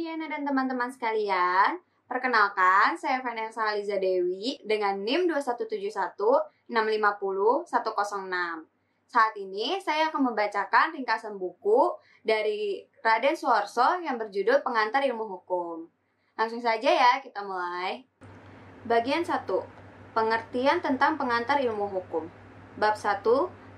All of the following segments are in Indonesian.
Diana dan teman-teman sekalian. Perkenalkan, saya Vanessa Aliza Dewi dengan NIM 2171 650 106. Saat ini saya akan membacakan ringkasan buku dari Raden Suarso yang berjudul Pengantar Ilmu Hukum. Langsung saja ya, kita mulai. Bagian 1. Pengertian tentang pengantar ilmu hukum. Bab 1.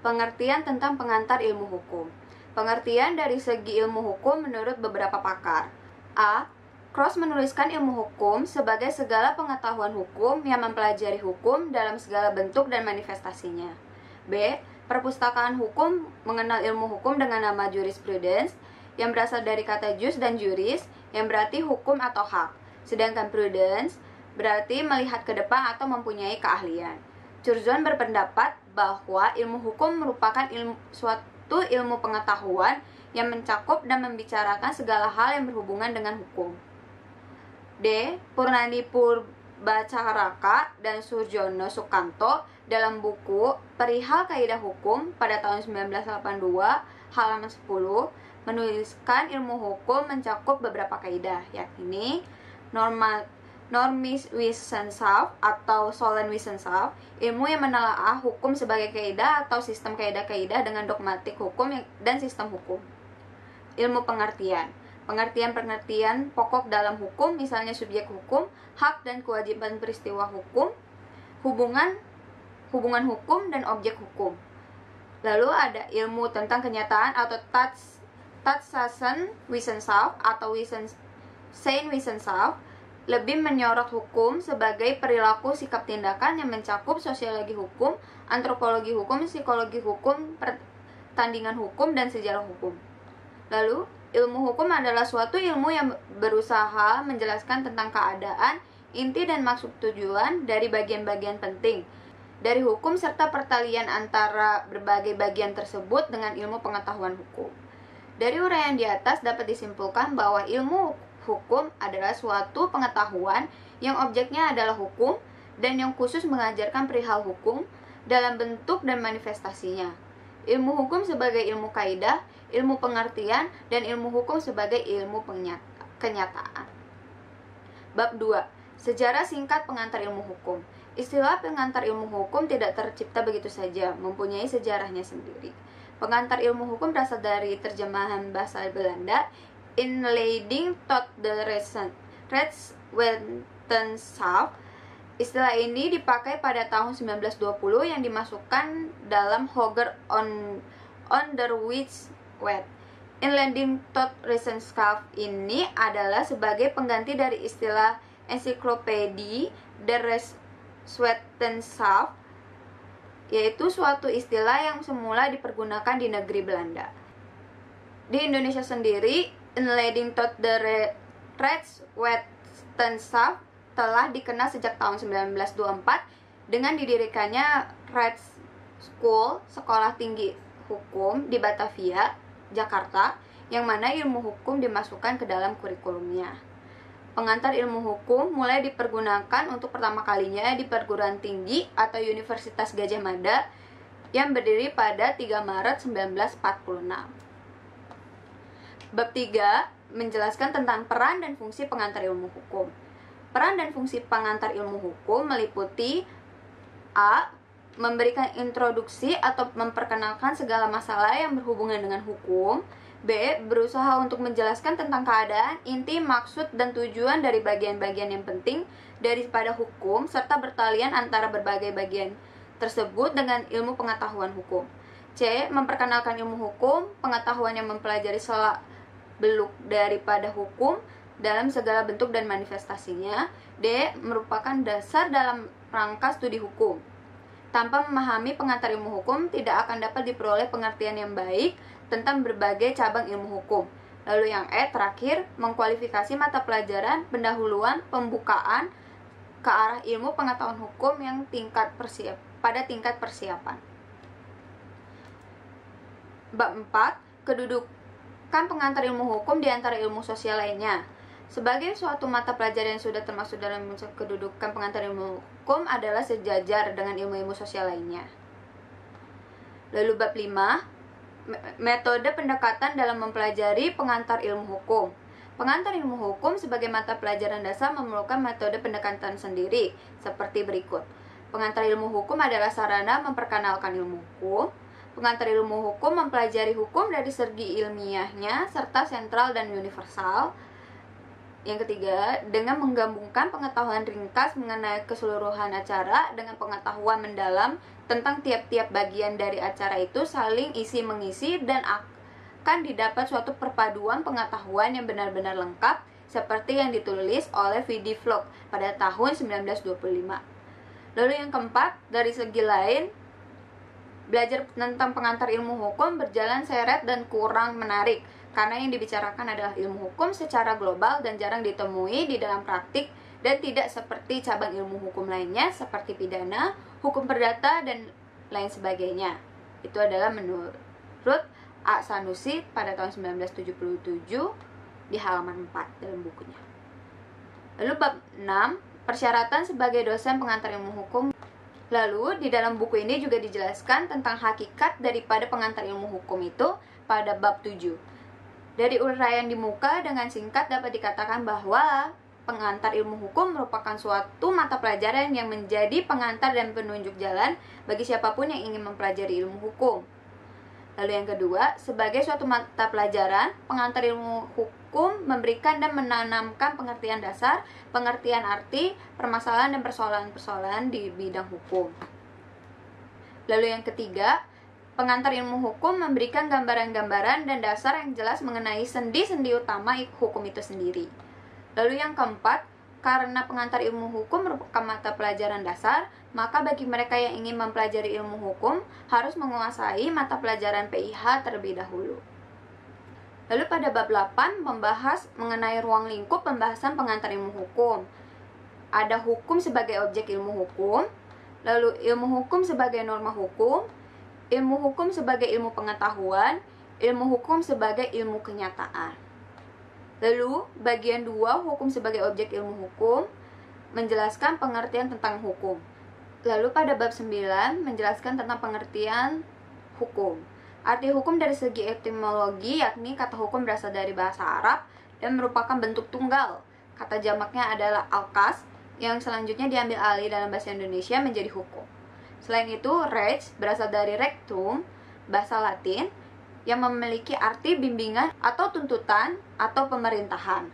Pengertian tentang pengantar ilmu hukum. Pengertian dari segi ilmu hukum menurut beberapa pakar. A. Cross menuliskan ilmu hukum sebagai segala pengetahuan hukum yang mempelajari hukum dalam segala bentuk dan manifestasinya. B. Perpustakaan hukum mengenal ilmu hukum dengan nama jurisprudence yang berasal dari kata jus dan juris yang berarti hukum atau hak. Sedangkan prudence berarti melihat ke depan atau mempunyai keahlian. Curzon berpendapat bahwa ilmu hukum merupakan ilmu suatu yaitu ilmu pengetahuan yang mencakup dan membicarakan segala hal yang berhubungan dengan hukum. D. Purnandi Purbacaraka dan Surjono Sukanto dalam buku Perihal Kaidah Hukum pada tahun 1982 halaman 10 menuliskan ilmu hukum mencakup beberapa kaidah yakni norma normis wissenschaft atau solen wissenschaft, ilmu yang menelaah hukum sebagai kaidah atau sistem kaidah-kaidah dengan dogmatik hukum dan sistem hukum. Ilmu pengertian. Pengertian-pengertian pokok dalam hukum, misalnya subjek hukum, hak dan kewajiban peristiwa hukum, hubungan hubungan hukum dan objek hukum. Lalu ada ilmu tentang kenyataan atau tatsassen Wissenschaft atau Wissenschaft Sein Wissenschaft lebih menyorot hukum sebagai perilaku sikap tindakan yang mencakup sosiologi hukum, antropologi hukum, psikologi hukum, pertandingan hukum, dan sejarah hukum. Lalu, ilmu hukum adalah suatu ilmu yang berusaha menjelaskan tentang keadaan, inti dan maksud tujuan dari bagian-bagian penting dari hukum serta pertalian antara berbagai bagian tersebut dengan ilmu pengetahuan hukum. Dari uraian di atas dapat disimpulkan bahwa ilmu hukum Hukum adalah suatu pengetahuan yang objeknya adalah hukum dan yang khusus mengajarkan perihal hukum dalam bentuk dan manifestasinya. Ilmu hukum sebagai ilmu kaidah, ilmu pengertian, dan ilmu hukum sebagai ilmu kenyataan. Bab 2. Sejarah singkat pengantar ilmu hukum. Istilah pengantar ilmu hukum tidak tercipta begitu saja, mempunyai sejarahnya sendiri. Pengantar ilmu hukum berasal dari terjemahan bahasa Belanda in leading toward the South. Istilah ini dipakai pada tahun 1920 yang dimasukkan dalam Hogger on wet. Inlanding Tot scarf ini adalah sebagai pengganti dari istilah ensiklopedi Der Westenschaft yaitu suatu istilah yang semula dipergunakan di negeri Belanda. Di Indonesia sendiri, Leading to the Reds Western Staff telah dikenal sejak tahun 1924 dengan didirikannya Red School, Sekolah Tinggi Hukum di Batavia, Jakarta, yang mana ilmu hukum dimasukkan ke dalam kurikulumnya. Pengantar ilmu hukum mulai dipergunakan untuk pertama kalinya di perguruan tinggi atau Universitas Gajah Mada yang berdiri pada 3 Maret 1946. Bab 3 menjelaskan tentang peran dan fungsi pengantar ilmu hukum. Peran dan fungsi pengantar ilmu hukum meliputi A. Memberikan introduksi atau memperkenalkan segala masalah yang berhubungan dengan hukum B. Berusaha untuk menjelaskan tentang keadaan, inti, maksud, dan tujuan dari bagian-bagian yang penting daripada hukum serta bertalian antara berbagai bagian tersebut dengan ilmu pengetahuan hukum. C. Memperkenalkan ilmu hukum, pengetahuan yang mempelajari soal beluk daripada hukum dalam segala bentuk dan manifestasinya. D. Merupakan dasar dalam rangka studi hukum. Tanpa memahami pengantar ilmu hukum, tidak akan dapat diperoleh pengertian yang baik tentang berbagai cabang ilmu hukum. Lalu yang E terakhir, mengkualifikasi mata pelajaran, pendahuluan, pembukaan ke arah ilmu pengetahuan hukum yang tingkat persiap pada tingkat persiapan. Bab 4, keduduk merupakan pengantar ilmu hukum di antara ilmu sosial lainnya. Sebagai suatu mata pelajaran yang sudah termasuk dalam kedudukan pengantar ilmu hukum adalah sejajar dengan ilmu-ilmu sosial lainnya. Lalu bab 5, metode pendekatan dalam mempelajari pengantar ilmu hukum. Pengantar ilmu hukum sebagai mata pelajaran dasar memerlukan metode pendekatan sendiri seperti berikut. Pengantar ilmu hukum adalah sarana memperkenalkan ilmu hukum, pengantar ilmu hukum mempelajari hukum dari segi ilmiahnya serta sentral dan universal. Yang ketiga, dengan menggabungkan pengetahuan ringkas mengenai keseluruhan acara dengan pengetahuan mendalam tentang tiap-tiap bagian dari acara itu saling isi mengisi dan akan didapat suatu perpaduan pengetahuan yang benar-benar lengkap seperti yang ditulis oleh Vidi Vlog pada tahun 1925. Lalu yang keempat, dari segi lain, Belajar tentang pengantar ilmu hukum berjalan seret dan kurang menarik karena yang dibicarakan adalah ilmu hukum secara global dan jarang ditemui di dalam praktik dan tidak seperti cabang ilmu hukum lainnya seperti pidana, hukum perdata dan lain sebagainya. Itu adalah menurut A. Sanusi pada tahun 1977 di halaman 4 dalam bukunya. Lalu bab 6, persyaratan sebagai dosen pengantar ilmu hukum Lalu, di dalam buku ini juga dijelaskan tentang hakikat daripada pengantar ilmu hukum itu pada bab 7. Dari uraian di muka dengan singkat dapat dikatakan bahwa pengantar ilmu hukum merupakan suatu mata pelajaran yang menjadi pengantar dan penunjuk jalan bagi siapapun yang ingin mempelajari ilmu hukum. Lalu yang kedua, sebagai suatu mata pelajaran, pengantar ilmu hukum memberikan dan menanamkan pengertian dasar, pengertian arti, permasalahan dan persoalan-persoalan di bidang hukum. Lalu yang ketiga, pengantar ilmu hukum memberikan gambaran-gambaran dan dasar yang jelas mengenai sendi-sendi utama hukum itu sendiri. Lalu yang keempat, karena pengantar ilmu hukum merupakan mata pelajaran dasar, maka bagi mereka yang ingin mempelajari ilmu hukum harus menguasai mata pelajaran PIH terlebih dahulu. Lalu pada bab 8 membahas mengenai ruang lingkup pembahasan pengantar ilmu hukum. Ada hukum sebagai objek ilmu hukum, lalu ilmu hukum sebagai norma hukum, ilmu hukum sebagai ilmu pengetahuan, ilmu hukum sebagai ilmu kenyataan. Lalu, bagian 2 hukum sebagai objek ilmu hukum menjelaskan pengertian tentang hukum. Lalu pada bab 9 menjelaskan tentang pengertian hukum. Arti hukum dari segi etimologi yakni kata hukum berasal dari bahasa Arab dan merupakan bentuk tunggal. Kata jamaknya adalah alkas yang selanjutnya diambil alih dalam bahasa Indonesia menjadi hukum. Selain itu, rex berasal dari rectum, bahasa Latin, yang memiliki arti bimbingan atau tuntutan atau pemerintahan.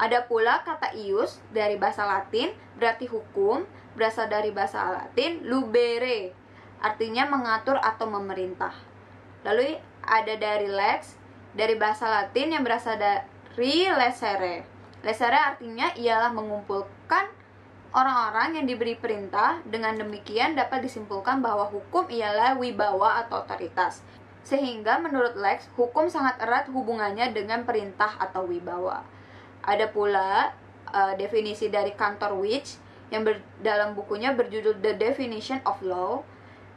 Ada pula kata ius dari bahasa Latin berarti hukum, berasal dari bahasa Latin lubere, artinya mengatur atau memerintah. Lalu ada dari lex dari bahasa Latin yang berasal dari lesere. Lesere artinya ialah mengumpulkan orang-orang yang diberi perintah. Dengan demikian dapat disimpulkan bahwa hukum ialah wibawa atau otoritas. Sehingga menurut Lex, hukum sangat erat hubungannya dengan perintah atau wibawa. Ada pula uh, definisi dari kantor Witch yang ber, dalam bukunya berjudul The Definition of Law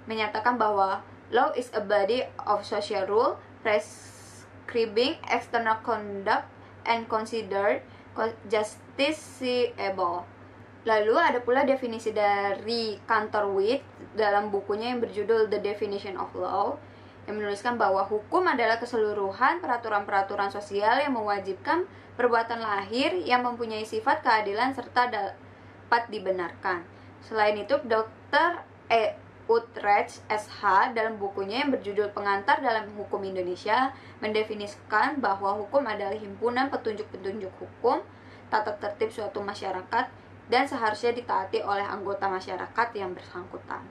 menyatakan bahwa law is a body of social rule prescribing external conduct and considered justiciable. Lalu ada pula definisi dari Kantor Witch dalam bukunya yang berjudul The Definition of Law yang menuliskan bahwa hukum adalah keseluruhan peraturan-peraturan sosial yang mewajibkan perbuatan lahir yang mempunyai sifat keadilan serta dapat dibenarkan. Selain itu, Dr. E. Utrecht SH dalam bukunya yang berjudul Pengantar dalam Hukum Indonesia mendefinisikan bahwa hukum adalah himpunan petunjuk-petunjuk hukum, tata tertib suatu masyarakat, dan seharusnya ditaati oleh anggota masyarakat yang bersangkutan.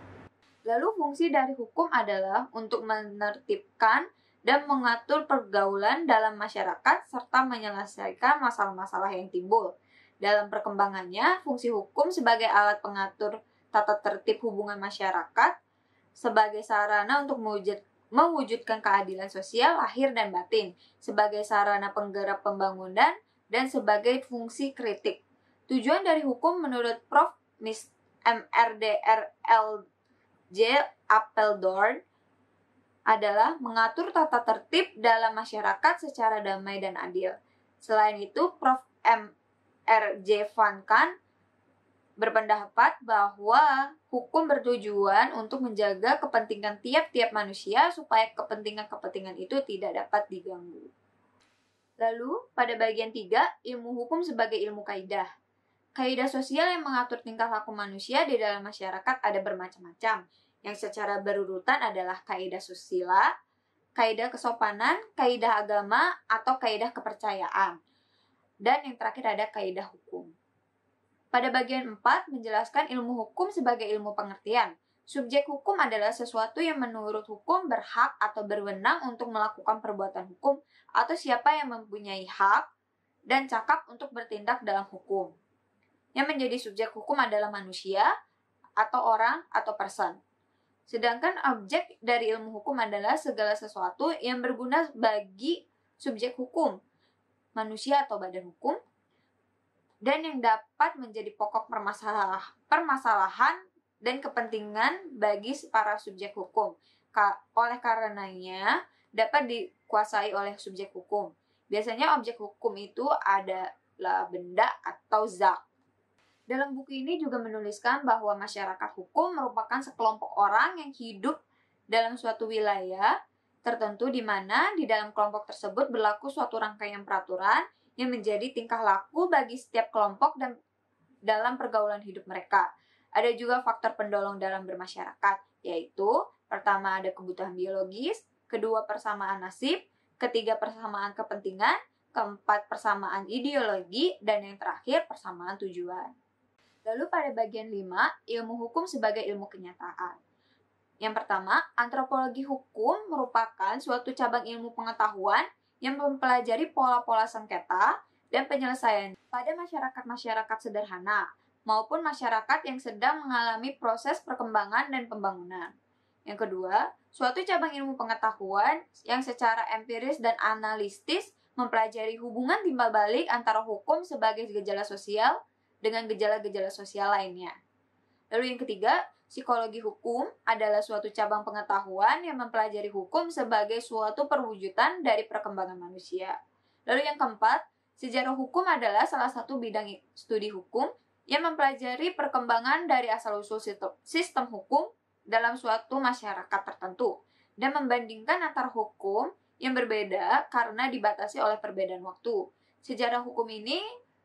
Lalu fungsi dari hukum adalah untuk menertibkan dan mengatur pergaulan dalam masyarakat serta menyelesaikan masalah-masalah yang timbul. Dalam perkembangannya, fungsi hukum sebagai alat pengatur tata tertib hubungan masyarakat sebagai sarana untuk mewujud, mewujudkan keadilan sosial lahir dan batin, sebagai sarana penggerak pembangunan dan sebagai fungsi kritik. Tujuan dari hukum menurut Prof. Miss MRDRL J. Appeldorn adalah mengatur tata tertib dalam masyarakat secara damai dan adil. Selain itu, Prof. M. R. J. Van Kan berpendapat bahwa hukum bertujuan untuk menjaga kepentingan tiap-tiap manusia supaya kepentingan-kepentingan itu tidak dapat diganggu. Lalu, pada bagian tiga, ilmu hukum sebagai ilmu kaidah. Kaidah sosial yang mengatur tingkah laku manusia di dalam masyarakat ada bermacam-macam, yang secara berurutan adalah kaidah susila, kaidah kesopanan, kaidah agama, atau kaidah kepercayaan. Dan yang terakhir ada kaidah hukum. Pada bagian 4 menjelaskan ilmu hukum sebagai ilmu pengertian. Subjek hukum adalah sesuatu yang menurut hukum berhak atau berwenang untuk melakukan perbuatan hukum atau siapa yang mempunyai hak dan cakap untuk bertindak dalam hukum. Yang menjadi subjek hukum adalah manusia atau orang atau person. Sedangkan objek dari ilmu hukum adalah segala sesuatu yang berguna bagi subjek hukum, manusia atau badan hukum, dan yang dapat menjadi pokok permasalah, permasalahan dan kepentingan bagi para subjek hukum. Ka oleh karenanya, dapat dikuasai oleh subjek hukum. Biasanya objek hukum itu adalah benda atau zat dalam buku ini juga menuliskan bahwa masyarakat hukum merupakan sekelompok orang yang hidup dalam suatu wilayah tertentu di mana di dalam kelompok tersebut berlaku suatu rangkaian peraturan yang menjadi tingkah laku bagi setiap kelompok dan dalam pergaulan hidup mereka. Ada juga faktor pendolong dalam bermasyarakat, yaitu pertama ada kebutuhan biologis, kedua persamaan nasib, ketiga persamaan kepentingan, keempat persamaan ideologi, dan yang terakhir persamaan tujuan. Lalu pada bagian 5, ilmu hukum sebagai ilmu kenyataan. Yang pertama, antropologi hukum merupakan suatu cabang ilmu pengetahuan yang mempelajari pola-pola sengketa dan penyelesaian pada masyarakat-masyarakat sederhana maupun masyarakat yang sedang mengalami proses perkembangan dan pembangunan. Yang kedua, suatu cabang ilmu pengetahuan yang secara empiris dan analistis mempelajari hubungan timbal balik antara hukum sebagai gejala sosial dengan gejala-gejala sosial lainnya. Lalu yang ketiga, psikologi hukum adalah suatu cabang pengetahuan yang mempelajari hukum sebagai suatu perwujudan dari perkembangan manusia. Lalu yang keempat, sejarah hukum adalah salah satu bidang studi hukum yang mempelajari perkembangan dari asal-usul sistem hukum dalam suatu masyarakat tertentu dan membandingkan antar hukum yang berbeda karena dibatasi oleh perbedaan waktu. Sejarah hukum ini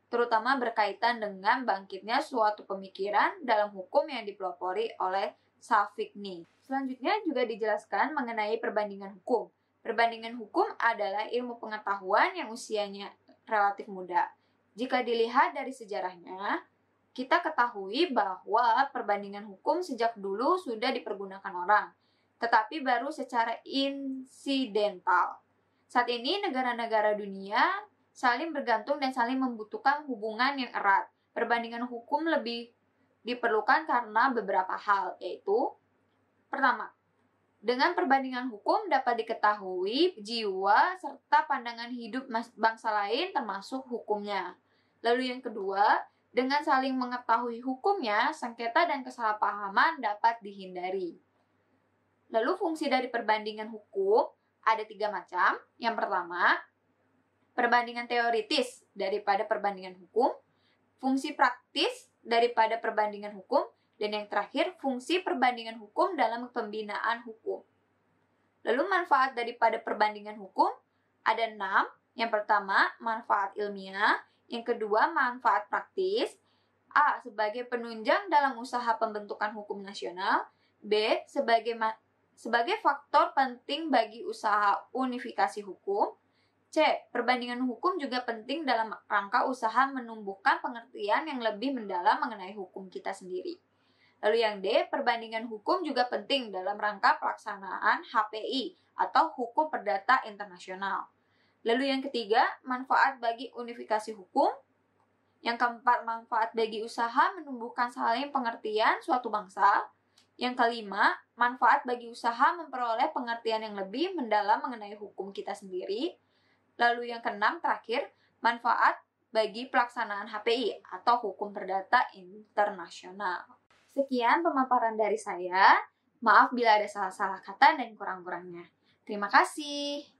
terutama berkaitan dengan bangkitnya suatu pemikiran dalam hukum yang dipelopori oleh Safikni. Selanjutnya juga dijelaskan mengenai perbandingan hukum. Perbandingan hukum adalah ilmu pengetahuan yang usianya relatif muda. Jika dilihat dari sejarahnya, kita ketahui bahwa perbandingan hukum sejak dulu sudah dipergunakan orang, tetapi baru secara insidental. Saat ini negara-negara dunia saling bergantung dan saling membutuhkan hubungan yang erat. Perbandingan hukum lebih diperlukan karena beberapa hal, yaitu pertama, dengan perbandingan hukum dapat diketahui jiwa serta pandangan hidup bangsa lain termasuk hukumnya. Lalu yang kedua, dengan saling mengetahui hukumnya, sengketa dan kesalahpahaman dapat dihindari. Lalu fungsi dari perbandingan hukum ada tiga macam. Yang pertama, perbandingan teoritis daripada perbandingan hukum, fungsi praktis daripada perbandingan hukum, dan yang terakhir fungsi perbandingan hukum dalam pembinaan hukum. Lalu manfaat daripada perbandingan hukum ada enam. Yang pertama, manfaat ilmiah. Yang kedua, manfaat praktis. A. Sebagai penunjang dalam usaha pembentukan hukum nasional. B. Sebagai, sebagai faktor penting bagi usaha unifikasi hukum. C. Perbandingan hukum juga penting dalam rangka usaha menumbuhkan pengertian yang lebih mendalam mengenai hukum kita sendiri. Lalu yang D, perbandingan hukum juga penting dalam rangka pelaksanaan HPI atau Hukum Perdata Internasional. Lalu yang ketiga, manfaat bagi unifikasi hukum. Yang keempat, manfaat bagi usaha menumbuhkan saling pengertian suatu bangsa. Yang kelima, manfaat bagi usaha memperoleh pengertian yang lebih mendalam mengenai hukum kita sendiri. Lalu yang keenam terakhir, manfaat bagi pelaksanaan HPI atau Hukum Perdata Internasional. Sekian pemaparan dari saya. Maaf bila ada salah-salah kata dan kurang-kurangnya. Terima kasih.